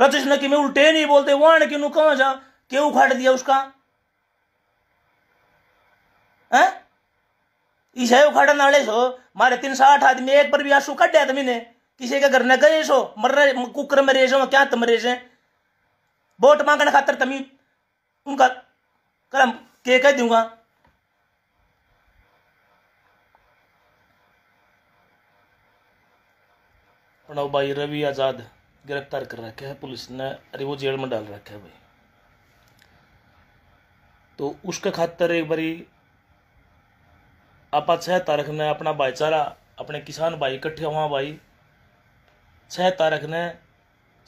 रचिष्ण कि में उल्टे नहीं बोलते वर्ण किनु कहा जा क्यों उखाड़ दिया उसका इसे उखाड़ नाले सो मारे तीन साठ आदमी एक पर भी आंसू कट दिया ने किसी के घर न गए सो मर रहे कुकर में रेसो क्या तुम रेसे वोट मांगने खातर तमी उनका करम के कह दूंगा प्रणव भाई रवि आजाद गिरफ्तार कर रखा है पुलिस ने अरे वो जेल में डाल रखा है भाई तो उसके खातर एक बारी आप छः तारीख ने अपना भाईचारा अपने किसान भाई इकट्ठे हुआ भाई छः तारीख ने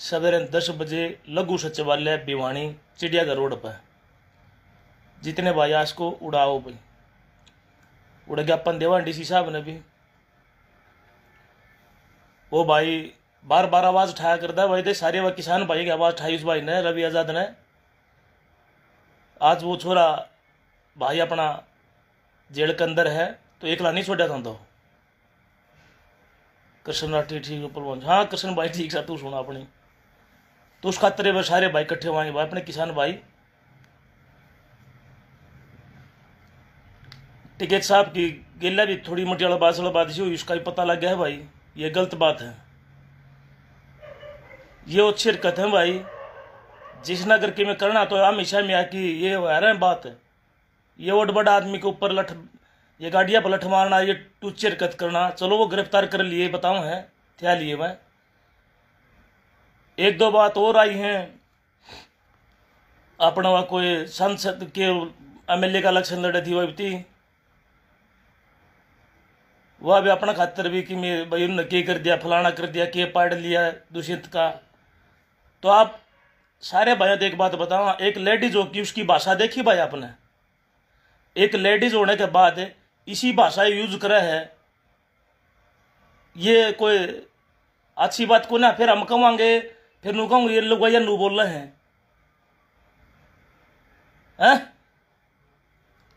सवेरे दस बजे लघु सचिवालय भिवानी चिड़ियाघर रोड पर जितने भाई आज को उड़ाओ भाई उड़ ज्ञापन देवा डीसी साहब ने भी वो भाई बार बार आवाज़ उठाया करता है भाई थे तो सारे वह किसान भाई की आवाज़ उठाई उस भाई ने रवि आज़ाद ने आज वो छोरा भाई अपना जेल के अंदर है तो एक नहीं छोड़ा था तो कृष्ण राठी ठीक ऊपर हाँ कृष्ण भाई ठीक सा तू सुना अपनी तो उस खातर वह सारे भाई कट्ठे हुए भाई अपने किसान भाई टिकेत साहब की गेला भी थोड़ी मोटी बात बात हुई उसका भी पता लग गया है भाई ये गलत बात है ये शिरकत है भाई जिस नगर की मैं करना तो हमेशा में आकी ये है रहे बात ये वोट बड़ा आदमी के ऊपर लठ ये गाड़िया पर लठ मारना ये टू शिरकत करना चलो वो गिरफ्तार कर लिए बताओ है क्या लिए मैं एक दो बात और आई है अपना वहाँ कोई संसद के एम एल ए का इलेक्शन लड़े थी वह थी वह भी अपना खातर भी कि मैं भाई उन्होंने के कर दिया फलाना कर दिया के पाड़ लिया दूषित का तो आप सारे भाइयों तो एक बात बताओ एक लेडीज होगी उसकी भाषा देखी भाई आपने एक लेडीज होने के बाद इसी भाषा यूज करे है ये कोई अच्छी बात को ना फिर हम कहेंगे फिर नू कहूंगे ये लोग भैया नू बोल रहे हैं है?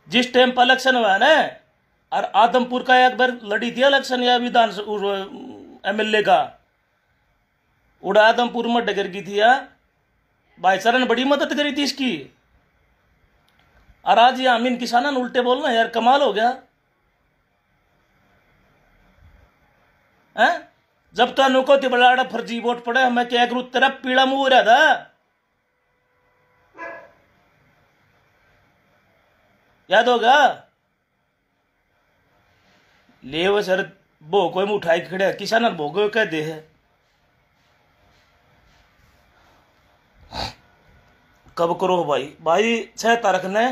जिस टाइम पर इलेक्शन हुआ ना और आदमपुर का एक बार लड़ी थी इलेक्शन या विधान एमएलए का उड़ादमपुर में डगर की थी या हाँ? भाईचारा ने बड़ी मदद करी थी इसकी और आज ये अमीन किसाना उल्टे बोलना यार कमाल हो गया है हाँ? जब तो अनुको थी बड़ा फर्जी वोट पड़े मैं क्या करूं तेरा पीड़ा मुंह रहा था याद होगा ले वो सर भोग में उठाई खड़े किसान भोग कह दे है कब करो भाई भाई छह तारीख ने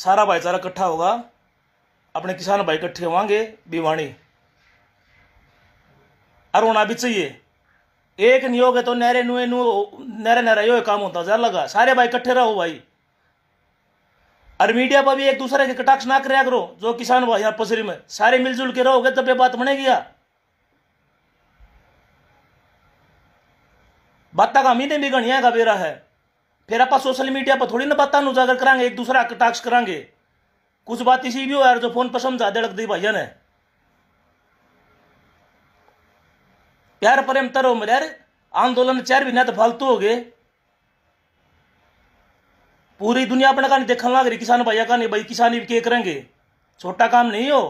सारा भाईचारा इकट्ठा होगा अपने किसान भाई इकट्ठे होंगे बीवाणी और होना भी चाहिए एक नहीं होगा तो नहरे नुए नु नहरे नहरा यो काम होता जा लगा सारे भाई इकट्ठे रहो भाई और मीडिया पर भी एक दूसरे के कटाक्ष ना कराया करो जो किसान भाई यहाँ पसरी में सारे मिलजुल के रहोगे तब तो ये बात बनेगी यार बात का मीने बिगड़िया का बेरा है फिर आप सोशल मीडिया पर थोड़ी ना बात उजागर करा एक दूसरा कटाक्ष करा कुछ बात इसी भी हो यार जो फोन पर समझा दे दी भैया ने प्यार प्रेम तरो मेरे यार आंदोलन चार भी तो फालतू हो गए पूरी दुनिया अपने कहानी देखने लग रही किसान भैया कहानी भाई किसान के करेंगे छोटा काम नहीं हो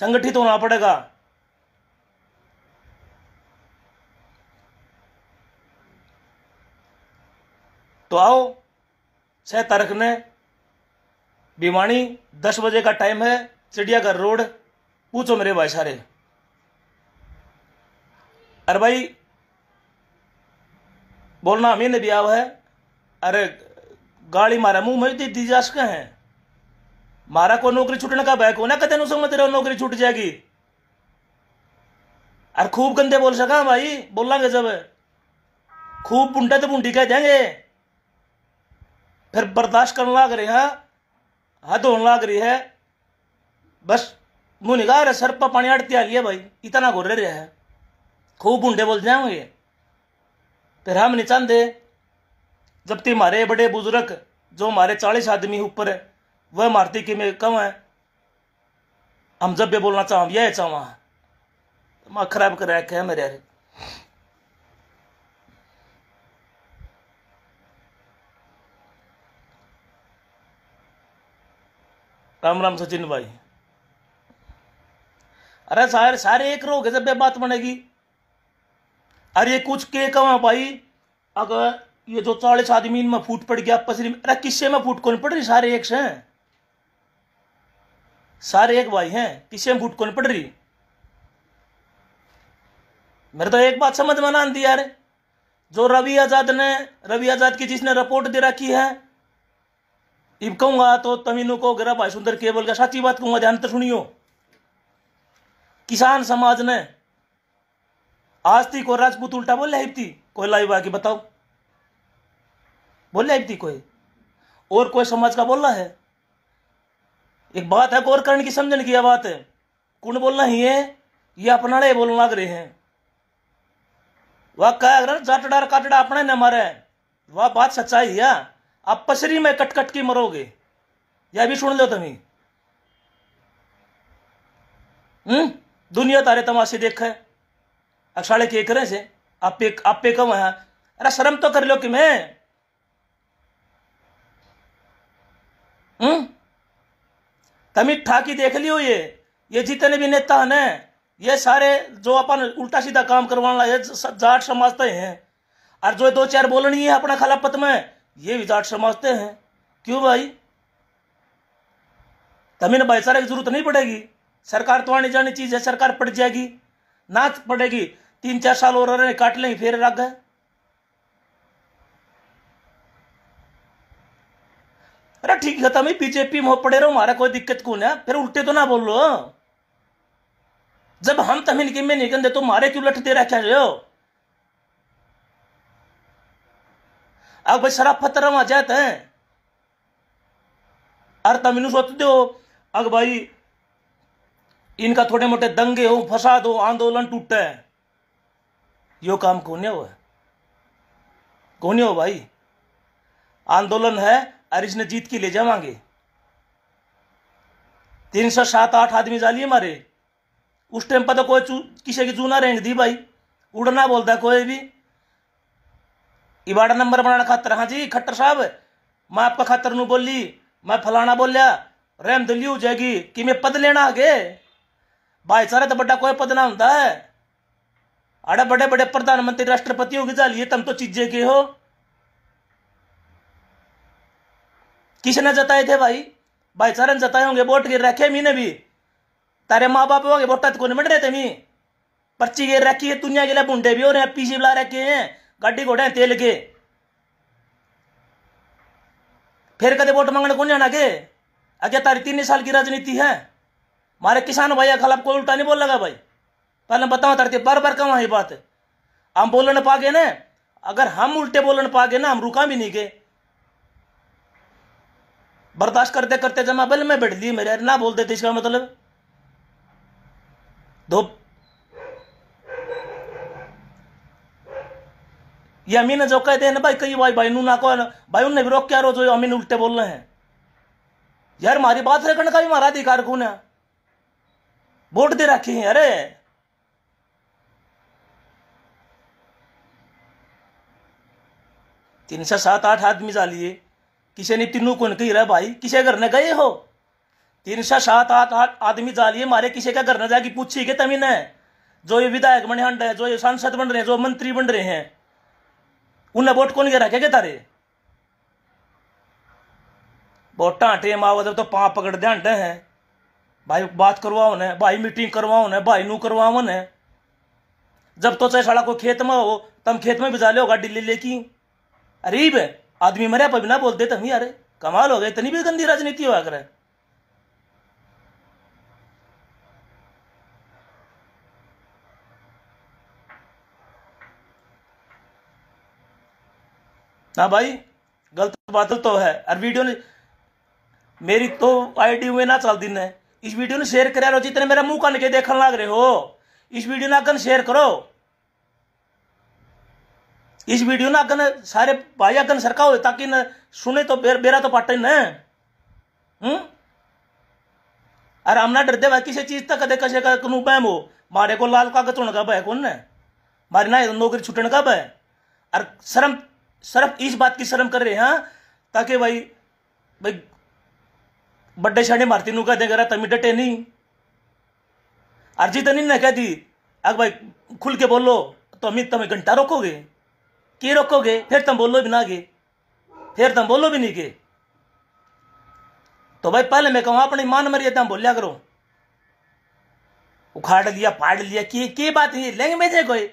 संगठित होना पड़ेगा तो आओ छः तारीख ने भिवाणी दस बजे का टाइम है चिड़ियाघर रोड पूछो मेरे भाई सारे अरे भाई बोलना हमें भी आओ है अरे गाड़ी मारा मुंह में दी, जा सके हैं मारा को नौकरी छूटने का बैक को ना कहते समझ रहे हो नौकरी छूट जाएगी अरे खूब गंदे बोल सका भाई बोलेंगे जब खूब बुंडा तो बुंडी कह देंगे फिर बर्दाश्त करने लग रहे हैं हद होने लग रही है बस मुँह निकाह रहे सर पर पानी अड़ती आ भाई इतना घोर रहा है खूब बूढ़े बोल जाएंगे फिर हम नहीं चाहते जब ती मारे बड़े बुजुर्ग जो हमारे चालीस आदमी ऊपर है वह मारती कि मैं कम है हम जब भी बोलना चाहूँ यह चाहें माँ खराब कर रखे हैं मेरे यार राम राम सचिन भाई अरे सारे सारे एक रहोगे जब बात बनेगी अरे कुछ के कहा भाई अगर ये जो चालीस आदमी इनमें फूट पड़ गया पसरी अरे किस्से में फूट कौन पड़ रही सारे एक से सारे एक भाई हैं किस्से में फूट कौन पड़ रही मेरे तो एक बात समझ में ना आती यार जो रवि आजाद ने रवि आजाद की जिसने रिपोर्ट दे रखी है इब कहूंगा तो तमिनों को गरा भाई सुंदर केवल का साची बात कहूंगा ध्यान तो सुनियो किसान समाज ने आज थी को राजपूत उल्टा बोल थी कोई लाइव आके बताओ बोल थी कोई और कोई समाज का बोलना है एक बात है गौर करने की समझने की यह बात है कुंड बोलना ही है ये अपनाड़े बोलने लग रहे हैं वह कह रहा जाटड़ा काटड़ा अपने न मारे वह बात सच्चाई है आप पसरी में कटकट कट के मरोगे यह भी सुन लो तुम्हें हम्म दुनिया तारे तमाशे देखा है अक्षाड़े के करें से आप पे आप पे कम है अरे शर्म तो कर लो कि मैं हम्म ठाकी देख लियो ये ये जितने भी नेता ना ये सारे जो अपन उल्टा सीधा काम करवाना ये जाट समाजते तो हैं और जो दो चार बोलनी है अपना खाला पत में ये विचार समझते हैं क्यों भाई तमिल भाईचारे की जरूरत नहीं पड़ेगी सरकार तो आने जाने चीज है सरकार पड़ जाएगी ना पड़ेगी तीन चार साल और रहे काट लेंगे फिर रख गए अरे ठीक है तमी बीजेपी में पड़े रहो हमारा कोई दिक्कत कौन है फिर उल्टे तो ना बोल लो जब हम तमिल के में निकल दे तो मारे क्यों लठ दे रहे हो अब भाई शराब वहां जाते तो हैं अरे इन सोच दो अग भाई इनका थोड़े मोटे दंगे हो फसाद हो आंदोलन टूटे यो काम कौन हो कौन हो भाई आंदोलन है अरे इसने जीत के ले जावांगे तीन सौ सात आठ आदमी जालिए मारे उस टाइम पर तो कोई किसी की जूना रेंग दी भाई उड़ना बोलता कोई भी वार्ड नंबर बनाने खातर हाँ जी खट्टर साहब मैं आपका खातर न बोली मैं फलाना बोलिया रैम दिल्ली हो जाएगी कि मैं पद लेना आगे भाई सारे तो बड़ा कोई पद ना होता है अड़े बड़े बड़े प्रधानमंत्री राष्ट्रपति राष्ट्रपतियों की जालिए तुम तो चीजें के हो किसने जताए थे भाई भाई सारे ने जताए होंगे वोट गिर रखे मी ने भी तारे माँ बाप होंगे वोटा को नहीं मिल रहे थे मी पर्ची गिर रखी है दुनिया के लिए बुंडे भी हो रहे हैं पीछे बुला रखे हैं गाड़ी घोड़े तेल के फिर कद वोट मांगने को जाना के अगे तारी तीन साल की राजनीति है मारे किसान भाई खिलाफ कोई उल्टा नहीं बोल लगा भाई पहले बताओ तारी बार बार कहा ये बात हम बोलने पागे ना अगर हम उल्टे बोलने पागे ना हम रुका भी नहीं गए बर्दाश्त करते करते जमा बल में बैठ ली मेरे ना बोलते थे इसका मतलब दो ये अमीन जो कहते हैं ना भाई कही भाई भाई ना को भाई उनने विरोध क्या रो जो अमीन उल्टे बोल रहे हैं यार मारी बात रखने का भी मारा अधिकार कौन है वोट दे रखे हैं अरे तीन सौ सात आठ आदमी जा लिए किसी ने तीनू कौन कही रहा भाई किसे घर ने गए हो तीन सौ सात आठ आठ आदमी जा लिए मारे किसी का घर न जाएगी पूछी के तमीन है जो ये विधायक बने हंड है जो ये सांसद बन रहे हैं जो मंत्री बन रहे हैं उन्हें वोट कौन गिरा क्या कहता तारे बोटा हटे माओ तो पाँव पकड़ दे हटे हैं भाई बात करवाओ ने भाई मीटिंग करवाओ ने भाई नू करवाओ ने जब तो चाहे साला को खेत में हो तम खेत में बिजा ले होगा ले लेकी अरीब आदमी मरे पर बिना बोलते तभी अरे कमाल हो गए इतनी भी गंदी राजनीति हो करे ना हाँ भाई गलत बात तो है और वीडियो ने मेरी तो आईडी में ना चल दिन है इस वीडियो ने शेयर करा रहो जितने मेरा मुंह कान के देखने लग रहे हो इस वीडियो ने आकर शेयर करो इस वीडियो ने आकर सारे भाई अगन सरका हो ताकि न सुने तो बेर, बेरा तो पाटे न अरे हम्म? हम ना डरते भाई किसी चीज तक कदे कसे का कनू पैम हो मारे को लाल कागज होने का भय कौन है मारे ना नौकरी छुटने का भय अरे शर्म सिर्फ इस बात की शर्म कर रहे हैं ताकि भाई भाई बड्डे शाने मारती नू कह दे रहा तमी डटे नहीं अर्जी तो नहीं ना कह दी अग भाई खुल के बोलो तो अमित तुम्हें तो घंटा रोकोगे के रोकोगे फिर तुम तो बोलो भी ना गे फिर तुम तो बोलो भी नहीं गे तो भाई पहले मैं कहूँ अपनी मान मरिए तुम बोलिया करो उखाड़ लिया पाड़ लिया की, की बात है लैंग्वेज है कोई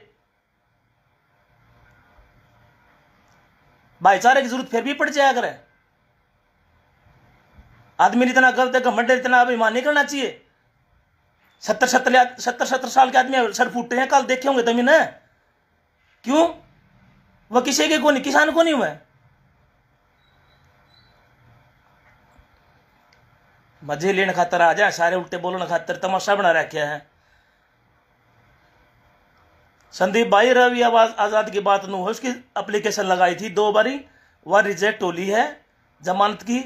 भाईचारे की जरूरत फिर भी पड़ जाया करे आदमी इतना गलत है घमंड इतना अभिमान नहीं करना चाहिए सत्तर सत्तर सत्तर सत्तर साल के आदमी सर फूटे हैं कल देखे होंगे तभी ना क्यों वह किसी के को नहीं किसान को नहीं हुआ मजे लेने खातर आ जाए सारे उल्टे बोलने खातर तमाशा बना रखे हैं संदीप भाई रवि आवाज आजाद की बात नु उसकी अप्लीकेशन लगाई थी दो बारी वह रिजेक्ट हो ली है जमानत की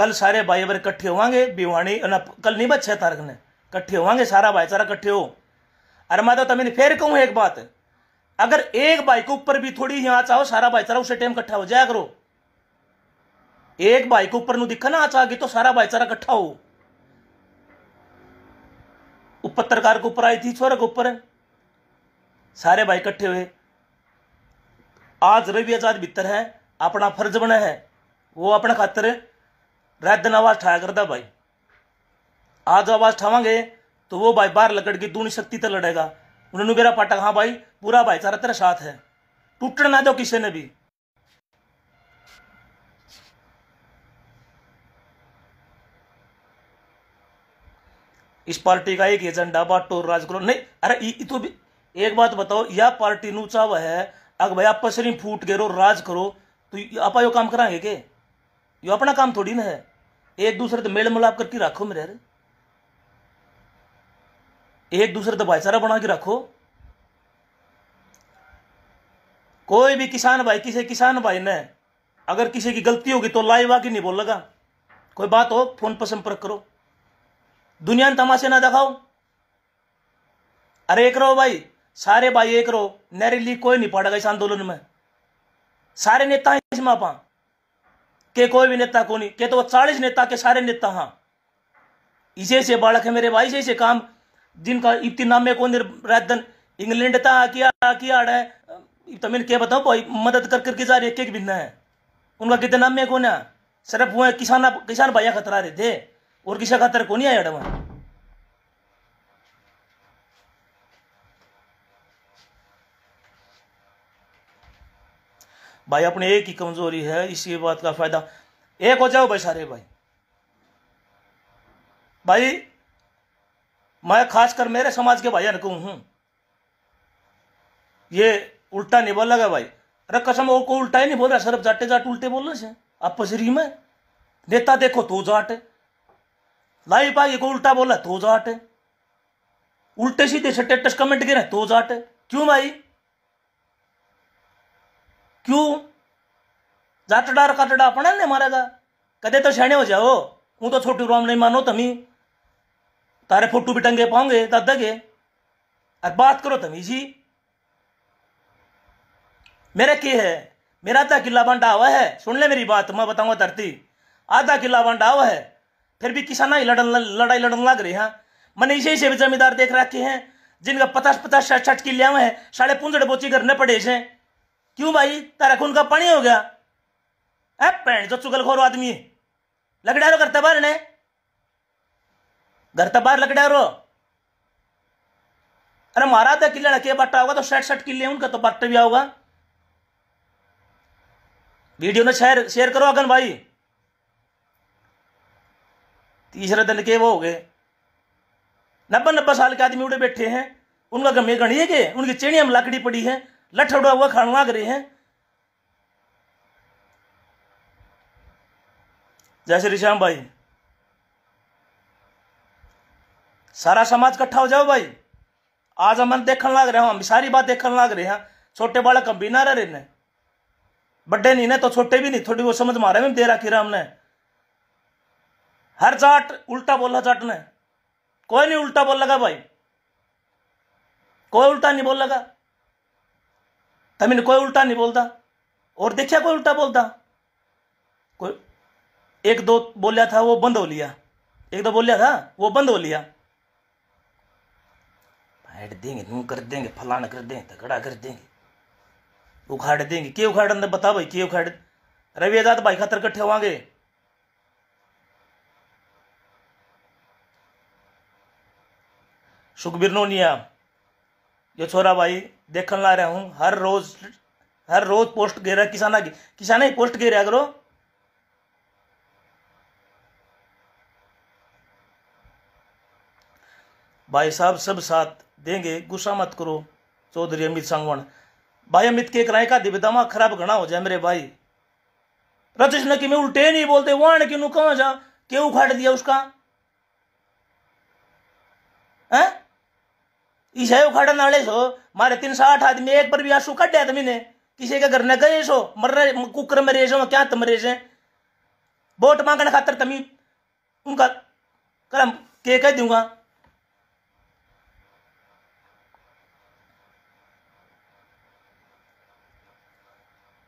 कल सारे भाई बार इकट्ठे होंगे बीवाणी कल नहीं बस छह तारीख ने इकट्ठे होंगे सारा भाईचारा इकट्ठे हो अरे मैं तो तमें फिर कहूँ एक बात अगर एक भाई के ऊपर भी थोड़ी यहाँ चाहो सारा भाईचारा उसे टाइम इकट्ठा हो जाया करो एक भाई के ऊपर दिखा ना की तो सारा भाईचारा इकट्ठा हो पत्रकार के ऊपर आई थी छोरे के ऊपर सारे भाई इकट्ठे हुए आज रवि आजाद भीतर है अपना फर्ज बना है वो अपने खातर रैद आवाज ठाया करता भाई आज आवाज ठावे तो वो भाई बाहर लकड़ के दूनी शक्ति तक लड़ेगा उन्होंने मेरा पाटा हाँ भाई पूरा भाईचारा तेरा साथ है टूटने ना दो किसी ने भी इस पार्टी का एक एजेंडा बाटो राजगुरु नहीं अरे तो भी एक बात बताओ या पार्टी नु चाव है अगर भाई आपस में फूट गेरो राज करो तो आप यो काम करांगे के यो अपना काम थोड़ी ना है एक दूसरे तो मेल मिलाप करके राखो मेरे एक दूसरे तो भाईचारा बना के रखो कोई भी किसान भाई किसी किसान भाई ने अगर किसी की गलती होगी तो लाइव आके नहीं बोलेगा कोई बात हो फोन पर संपर्क करो दुनिया ने तमाशे ना दिखाओ अरे एक रहो भाई सारे भाई एक रो नेरी लीग कोई नहीं पड़ेगा इस आंदोलन में सारे नेता हैं इसमें आप के कोई भी नेता को नहीं के तो चालीस नेता के सारे नेता हाँ इसे से बालक है मेरे भाई से ऐसे काम जिनका इतनी नाम में कौन राजधन इंग्लैंड था किया किया है तो मैंने क्या बताऊँ भाई मदद कर करके जा रही है एक बिन्ना है उनका कितने नाम में कौन है सिर्फ वो किसान किसान भाइया खतरा रहे थे और किसी खतरा को नहीं आया वहाँ भाई अपने एक ही कमजोरी है इसी बात का फायदा एक हो जाओ भाई सारे भाई भाई मैं खासकर मेरे समाज के भाई को हूं ये उल्टा नहीं बोला गया भाई अरे कसम वो को उल्टा ही नहीं बोल रहा सिर्फ जाटे जाट उल्टे बोल रहे आप पसरी में नेता देखो तो जाट लाई भाई को उल्टा बोला तो जाट उल्टे सीधे टेटस कमेंट गिरे तो जाट क्यों भाई क्यों जातडार अपना ने मारा था कदे तो शाणे हो जाओ हूँ तो छोटू राम नहीं मानो तमी तारे फोटू भी टंगे पाओगे दादा के बात करो तमी जी मेरा के है मेरा आधा किला बांटा हुआ है सुन ले मेरी बात मैं बताऊंगा धरती आधा किला बांटा हुआ है फिर भी किसान ही लड़न लड़ाई लड़न लग रही है मैंने इसे इसे भी जमींदार देख रखे हैं जिनका पचास पचास छठ छठ किले हुए हैं साढ़े पूंजड़े बोची घर न पड़े हैं क्यों भाई तारा खून का पानी हो गया है पैंट जो चुगलखोर आदमी है लगड़ा रो करता ने घर तबार लगड़ा रो अरे मारा था किले लड़के बट्टा होगा तो शर्ट शर्ट किले उनका तो बट्टा भी होगा वीडियो ने शेयर शेयर करो अगन भाई तीसरे दल के वो हो गए नब्बे नब्बे साल के आदमी उड़े बैठे हैं उनका गमे गणी है के उनकी चेणी हम लकड़ी पड़ी है लठड़ा हुआ लाग रहे हैं जय श्री श्याम भाई सारा समाज इकट्ठा हो जाओ भाई आज हम देखने लाग रहे हैं हम सारी बात देखने लाग रहे हैं छोटे बालक हम भी ना रह रहे बड़े नहीं ना तो छोटे भी नहीं थोड़ी वो समझ मारे में दे रखी रहा हमने हर जाट उल्टा बोला जाट ने कोई नहीं उल्टा बोल लगा भाई कोई उल्टा नहीं बोल लगा तमीन कोई उल्टा नहीं बोलता और देखिया कोई उल्टा बोलता कोई एक दो बोलिया था वो बंद हो लिया एक दो बोलिया था वो बंद हो लिया हेट देंगे नू कर देंगे फलान कर देंगे तगड़ा कर देंगे उखाड़ देंगे क्यों उखाड़ अंदर बता भाई क्यों उखाड़ रवि आजाद भाई खातर इकट्ठे गए सुखबीर नोनिया ये छोरा भाई देख ला रहा हूँ हर रोज हर रोज पोस्ट घेरा किसान की किसान ही पोस्ट रहा करो भाई साहब सब साथ देंगे गुस्सा मत करो चौधरी अमित सांगवान भाई अमित के कराए का दिविदामा खराब घना हो जाए मेरे भाई रचिश कि में उल्टे नहीं बोलते वो कि नु कहा जा क्यों उखाड़ दिया उसका है इसे उखाड़न वाले सो मारे तीन सौ आठ आदमी एक पर भी आंसू काटे आदमी ने किसी के घर न गए सो मर रहे कुकर में हो क्या तुम रेसे वोट मांगने खातर तमी उनका कलम के कह दूंगा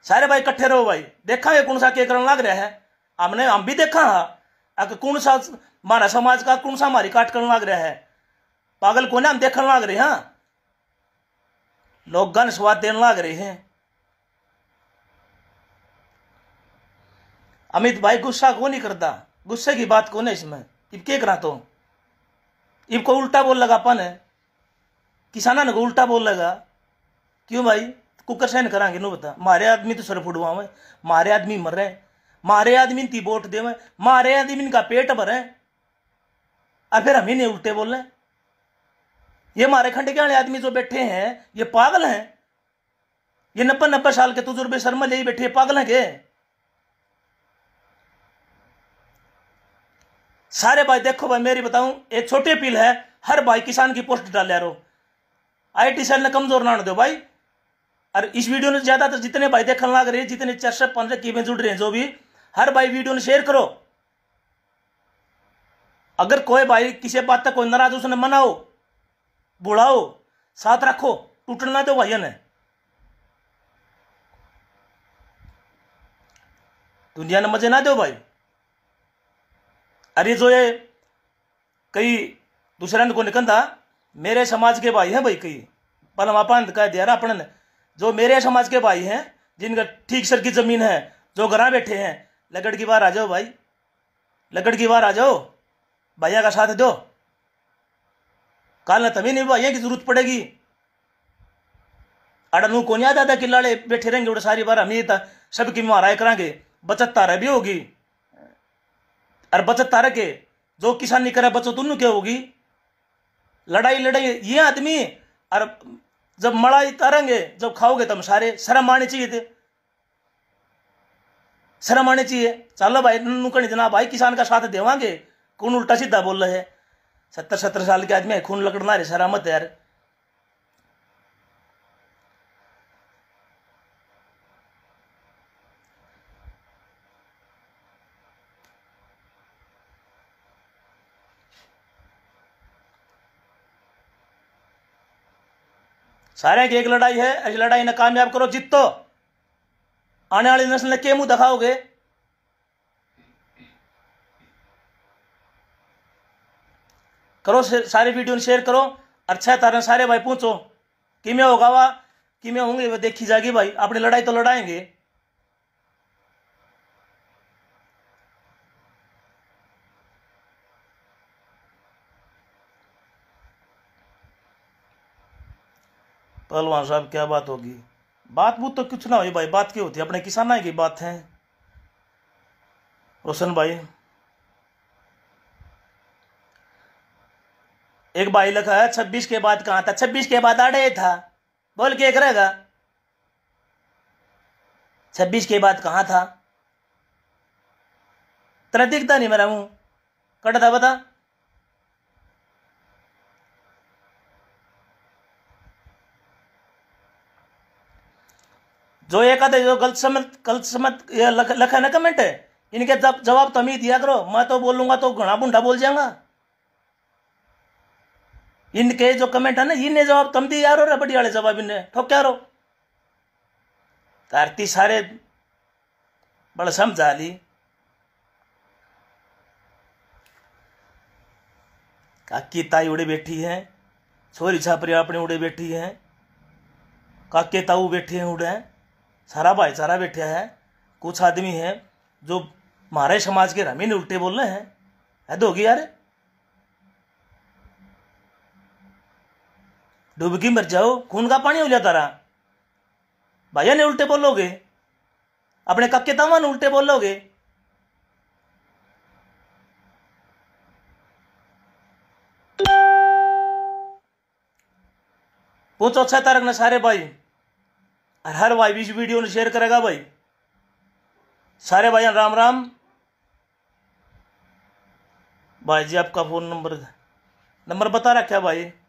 सारे भाई कट्ठे रहो भाई देखा ये कौन सा के करने लग रहा है हमने हम भी देखा हाँ अगर कौन सा मारा समाज का कौन सा हमारी काट करने लग रहा है पागल को हम देखने लग रहे हैं हाँ? लोग गन स्वाद देने लग रहे हैं अमित भाई गुस्सा को नहीं करता गुस्से की बात कौन है इसमें इब के करा तो इब को उल्टा बोल लगा अपन है किसाना ने को उल्टा बोल लगा क्यों भाई कुकर सहन करांगे नो बता मारे आदमी तो सर फुटवा मारे आदमी मर रहे मारे आदमी ती वोट दे मारे आदमी इनका पेट भरे और फिर हम ही नहीं उल्टे बोल रहे ये हमारे खंडे के आदमी जो बैठे हैं ये पागल हैं ये नब्बे नब्बे साल के तुजुर्बे शर्मा ले बैठे पागल हैं के सारे भाई देखो भाई मेरी बताऊं एक छोटी अपील है हर भाई किसान की पोस्ट डाल यारो आई टी सेल ने कमजोर ना दो भाई और इस वीडियो ने ज्यादातर तो जितने भाई देखने लग रहे जितने चार सौ पंद्रह की जुड़ रहे हैं जो भी हर भाई वीडियो ने शेयर करो अगर कोई भाई किसी बात तक कोई नाराज उसने मनाओ बुढ़ाओ साथ रखो टूटना तो भजन है दुनिया ने मजे ना दो भाई अरे जो ये कई दूसरे को निकलता मेरे समाज के भाई हैं भाई कई परमापान कह दिया ना अपन जो मेरे समाज के भाई हैं जिनका ठीक सर की जमीन है जो घर बैठे हैं लकड़ की बार आ जाओ भाई लकड़ की बार आ जाओ भैया का साथ दो काल न तभी भाई की जरूरत पड़ेगी अड़ा नू को नहीं आता था कि लाड़े बैठे रहेंगे उड़े सारी बार हम ही था सबकी महाराय करांगे बचत तारा भी होगी और बचत तारा के जो किसान नहीं करे बचत उन्होंने क्या होगी लड़ाई लड़ाई ये आदमी और जब मड़ाई तारेंगे जब खाओगे तब सारे शर्म आने चाहिए थे शर्म आने चाहिए चलो भाई नुकड़ी जना भाई किसान का साथ देवांगे कौन उल्टा सीधा बोल रहे है सत्तर सत्तर साल के आदमी है खून लकड़ना रे शरामत यार सारे की एक लड़ाई है ऐसी लड़ाई ना कामयाब करो जीतो तो। आने वाली नस्ल ने के मुंह दिखाओगे करो सारे वीडियो शेयर करो अच्छा तारा सारे भाई पूछो कि होगा वा किमें होंगे वह देखी जाएगी भाई अपनी लड़ाई तो लड़ाएंगे पहलवान साहब क्या बात होगी बात बूत तो कुछ ना हो भाई बात क्या होती है अपने किसान की बात है रोशन भाई एक भाई लिखा है छब्बीस के बाद कहा था छब्बीस के बाद आड़े था बोल के एक रहेगा छब्बीस के बाद कहा था तेरा दिखता नहीं मेरा मुंह कटा था बता जो एक कहते जो गलत समत गलत समत लखा ना कमेंट है इनके जवाब तुम तो ही दिया करो मैं तो बोलूंगा तो घना बुंडा बोल जाऊंगा इनके जो कमेंट है ना इन्हें जवाब तम दी यार रे बड़ी वाले जवाब इन्हें ठोक्या रो कार्ती सारे बड़ा समझा ली काकी ताई उड़े बैठी है छोरी छापरी अपने उड़े बैठी है काके ताऊ बैठे हैं उड़े सारा भाई सारा है कुछ आदमी है जो हमारे समाज के रमीन उल्टे बोल रहे हैं है दोगी यार डुबकी मर जाओ खून का पानी हो गया तारा भाइया ने उल्टे बोलोगे अपने कक्के के ने उल्टे बोलोगे पूछो अच्छा तारक ने सारे भाई और हर भाई भी इस वीडियो ने शेयर करेगा भाई सारे भाई राम राम भाई जी आपका फ़ोन नंबर नंबर बता रखा है भाई